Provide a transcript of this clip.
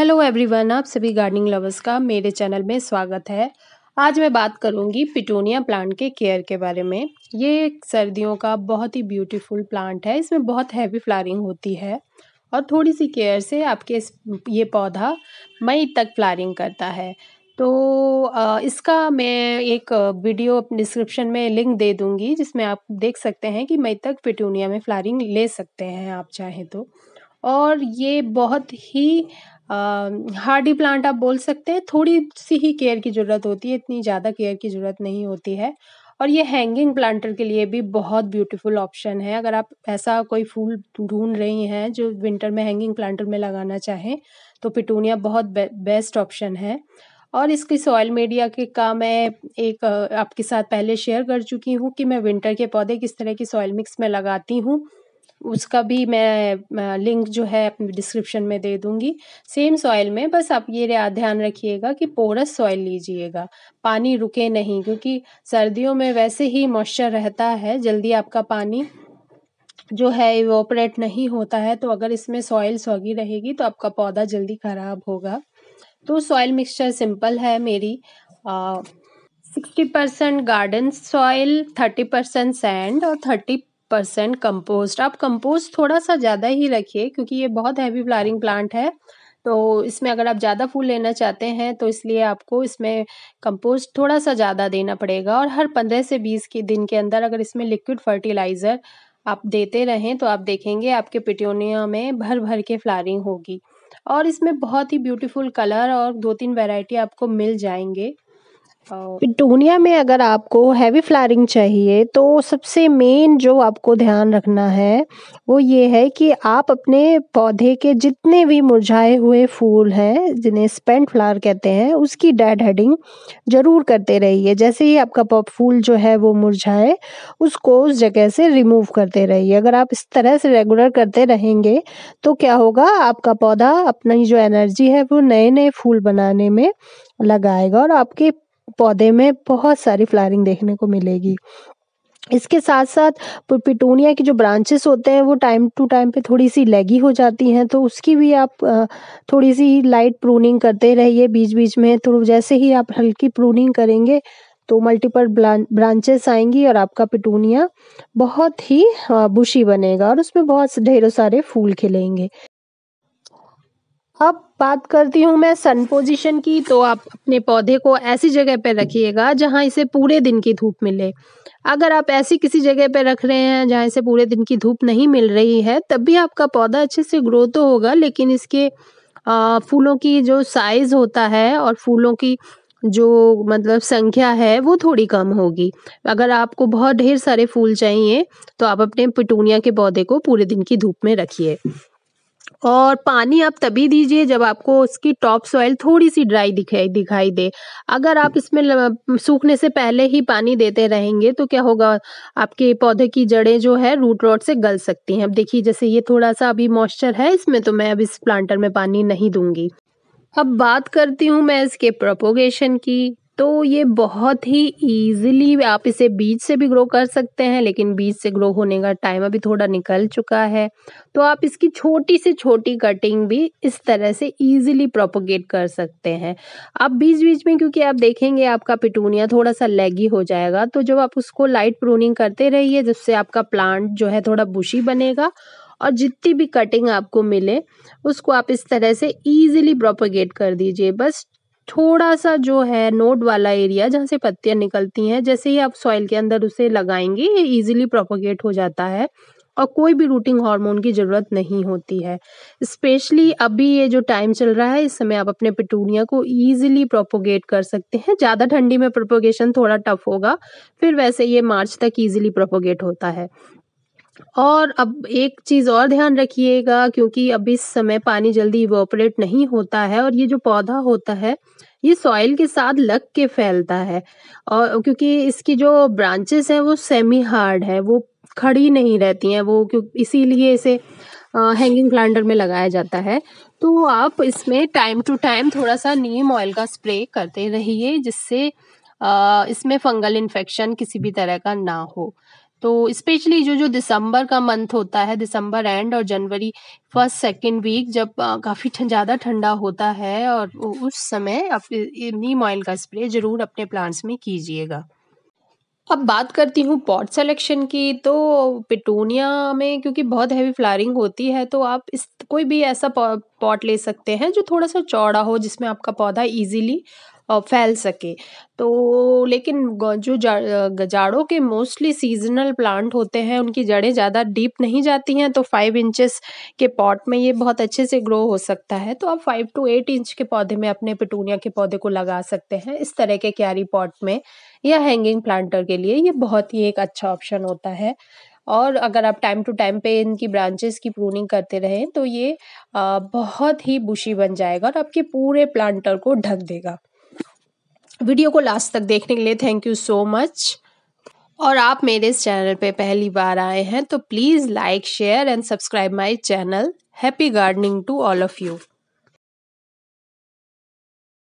Hello everyone आप सभी gardening lovers का मेरे चैनल में स्वागत है आज मैं बात करूंगी पिटूनिया प्लांट के केयर के बारे में ये सर्दियों का बहुत ही ब्यूटीफुल प्लांट है इसमें बहुत हैवी फ्लारिंग होती है और थोड़ी सी केयर से आपके ये पौधा मई तक फ्लारिंग करता है तो इसका मैं एक वीडियो डिस्क्रिप्शन में लिंक दे दूँगी जिसमें आप देख सकते हैं कि मई तक पिटूनिया में फ्लारिंग ले सकते हैं आप चाहें तो और ये बहुत ही हार्डी प्लांट आप बोल सकते हैं थोड़ी सी ही केयर की ज़रूरत होती है इतनी ज़्यादा केयर की ज़रूरत नहीं होती है और ये हैंगिंग प्लांटर के लिए भी बहुत ब्यूटीफुल ऑप्शन है अगर आप ऐसा कोई फूल ढूंढ रही हैं जो विंटर में हैंगिंग प्लांटर में लगाना चाहें तो पिटूनिया बहुत बे, बेस्ट ऑप्शन है और इसकी सॉयल मीडिया के का मैं एक आपके साथ पहले शेयर कर चुकी हूँ कि मैं विंटर के पौधे किस तरह की सॉयल मिक्स में लगाती हूँ उसका भी मैं लिंक जो है अपने डिस्क्रिप्शन में दे दूंगी सेम सॉइल में बस आप ये ध्यान रखिएगा कि पोरस सॉइल लीजिएगा पानी रुके नहीं क्योंकि सर्दियों में वैसे ही मॉइस्चर रहता है जल्दी आपका पानी जो है इवोपरेट नहीं होता है तो अगर इसमें सॉइल सॉगी रहेगी तो आपका पौधा जल्दी ख़राब होगा तो सॉइल मिक्सचर सिंपल है मेरी sixty percent garden soil thirty percent sand और थर्टी परसेंट कंपोस्ट आप कंपोस्ट थोड़ा सा ज़्यादा ही रखिए क्योंकि ये बहुत हैवी फ्लारिंग प्लांट है तो इसमें अगर आप ज़्यादा फूल लेना चाहते हैं तो इसलिए आपको इसमें कंपोस्ट थोड़ा सा ज़्यादा देना पड़ेगा और हर पंद्रह से बीस के दिन के अंदर अगर इसमें लिक्विड फर्टिलाइज़र आप देते रहें तो आप देखेंगे आपके पिटोनिया में भर भर के फ्लारिंग होगी और इसमें बहुत ही ब्यूटीफुल कलर और दो तीन वैरायटी आपको मिल जाएंगे पिटूनिया में अगर आपको हैवी फ्लावरिंग चाहिए, तो सबसे मेन जो आपको ध्यान रखना है, वो ये है कि आप अपने पौधे के जितने भी मुरझाए हुए फूल हैं, जिन्हें स्पेंट फ्लावर कहते हैं, उसकी डेड हेडिंग ज़रूर करते रहिए। जैसे ही आपका फूल जो है वो मुरझाए, उसको उस जगह से रिमूव करते रहिए। अगर आप इस तरह से रेगुलर करते रहेंगे, तो क्या होगा आपका पौधा अपनी जो एनर्जी है, वो नए-नए फूल बनाने में लगाएगा और आपके पौधे में बहुत सारी फ्लावरिंग देखने को मिलेगी इसके साथ साथ पिटूनिया के जो ब्रांचेस होते हैं वो टाइम टू टाइम पे थोड़ी सी लेगी हो जाती हैं तो उसकी भी आप थोड़ी सी लाइट प्रूनिंग करते रहिए बीच बीच में थोड़ा तो जैसे ही आप हल्की प्रूनिंग करेंगे तो मल्टीपल ब्रांचेस आएंगी और आपका पिटूनिया बहुत ही बुशी बनेगा और उसमें बहुत ढेरों सारे फूल खिलेंगे अब बात करती हूँ मैं सन पोजीशन की तो आप अपने पौधे को ऐसी जगह पर रखिएगा जहाँ इसे पूरे दिन की धूप मिले अगर आप ऐसी किसी जगह पर रख रहे हैं जहाँ इसे पूरे दिन की धूप नहीं मिल रही है तब भी आपका पौधा अच्छे से ग्रो तो होगा लेकिन इसके आ, फूलों की जो साइज़ होता है और फूलों की जो मतलब संख्या है वो थोड़ी कम होगी अगर आपको बहुत ढेर सारे फूल चाहिए तो आप अपने पिटूनिया के पौधे को पूरे दिन की धूप में रखिए और पानी आप तभी दीजिए जब आपको उसकी टॉप सॉइल थोड़ी सी ड्राई दिखाई दिखाई दे अगर आप इसमें सूखने से पहले ही पानी देते रहेंगे तो क्या होगा आपके पौधे की जड़ें जो है रूट रॉट से गल सकती हैं अब देखिए जैसे ये थोड़ा सा अभी मॉइस्चर है इसमें तो मैं अब इस प्लांटर में पानी नहीं दूंगी अब बात करती हूँ मैं इसके प्रोपोगेशन की तो ये बहुत ही इजीली आप इसे बीज से भी ग्रो कर सकते हैं लेकिन बीज से ग्रो होने का टाइम अभी थोड़ा निकल चुका है तो आप इसकी छोटी से छोटी कटिंग भी इस तरह से इजीली प्रोपोगेट कर सकते हैं आप बीच बीच में क्योंकि आप देखेंगे आपका पिटूनिया थोड़ा सा लेगी हो जाएगा तो जब आप उसको लाइट प्रूनिंग करते रहिए जिससे आपका प्लांट जो है थोड़ा बुशी बनेगा और जितनी भी कटिंग आपको मिले उसको आप इस तरह से इजीली प्रोपोगेट कर दीजिए बस थोड़ा सा जो है नोड वाला एरिया जहाँ से पत्तियाँ निकलती हैं जैसे ही आप सॉइल के अंदर उसे लगाएंगे ये ईजिली प्रोपोगेट हो जाता है और कोई भी रूटिंग हार्मोन की ज़रूरत नहीं होती है स्पेशली अभी ये जो टाइम चल रहा है इस समय आप अपने पिटूनिया को ईजिली प्रोपोगेट कर सकते हैं ज़्यादा ठंडी में प्रोपोगेशन थोड़ा टफ होगा फिर वैसे ये मार्च तक ईजिली प्रोपोगेट होता है और अब एक चीज और ध्यान रखिएगा क्योंकि अब इस समय पानी जल्दी इवोपरेट नहीं होता है और ये जो पौधा होता है ये सॉइल के साथ लग के फैलता है और क्योंकि इसकी जो ब्रांचेस हैं वो सेमी हार्ड है वो खड़ी नहीं रहती हैं वो क्यों इसीलिए इसे हैंगिंग प्लांटर में लगाया जाता है तो आप इसमें टाइम टू टाइम थोड़ा सा नीम ऑयल का स्प्रे करते रहिए जिससे आ, इसमें फंगल इन्फेक्शन किसी भी तरह का ना हो तो स्पेशली जो जो दिसंबर का मंथ होता है दिसंबर एंड और जनवरी फर्स्ट सेकंड वीक जब काफ़ी ज़्यादा ठंडा होता है और उस समय आप नीम ऑयल का स्प्रे ज़रूर अपने प्लांट्स में कीजिएगा अब बात करती हूँ पॉट सेलेक्शन की तो पिटूनिया में क्योंकि बहुत हैवी फ्लारिंग होती है तो आप इस कोई भी ऐसा पॉट ले सकते हैं जो थोड़ा सा चौड़ा हो जिसमें आपका पौधा इजीली फैल सके तो लेकिन जो जाड़ों के मोस्टली सीजनल प्लांट होते हैं उनकी जड़ें ज़्यादा डीप नहीं जाती हैं तो फाइव इंचेस के पॉट में ये बहुत अच्छे से ग्रो हो सकता है तो आप फाइव टू एट इंच के पौधे में अपने पिटूनिया के पौधे को लगा सकते हैं इस तरह के क्यारी पॉट में या हैंगिंग प्लांटर के लिए ये बहुत ही एक अच्छा ऑप्शन होता है और अगर आप टाइम टू टाइम पे इनकी ब्रांचेस की प्रूनिंग करते रहें तो ये बहुत ही बुशी बन जाएगा और आपके पूरे प्लांटर को ढक देगा वीडियो को लास्ट तक देखने के लिए थैंक यू सो मच और आप मेरे इस चैनल पे पहली बार आए हैं तो please like share and subscribe my channel happy gardening to all of you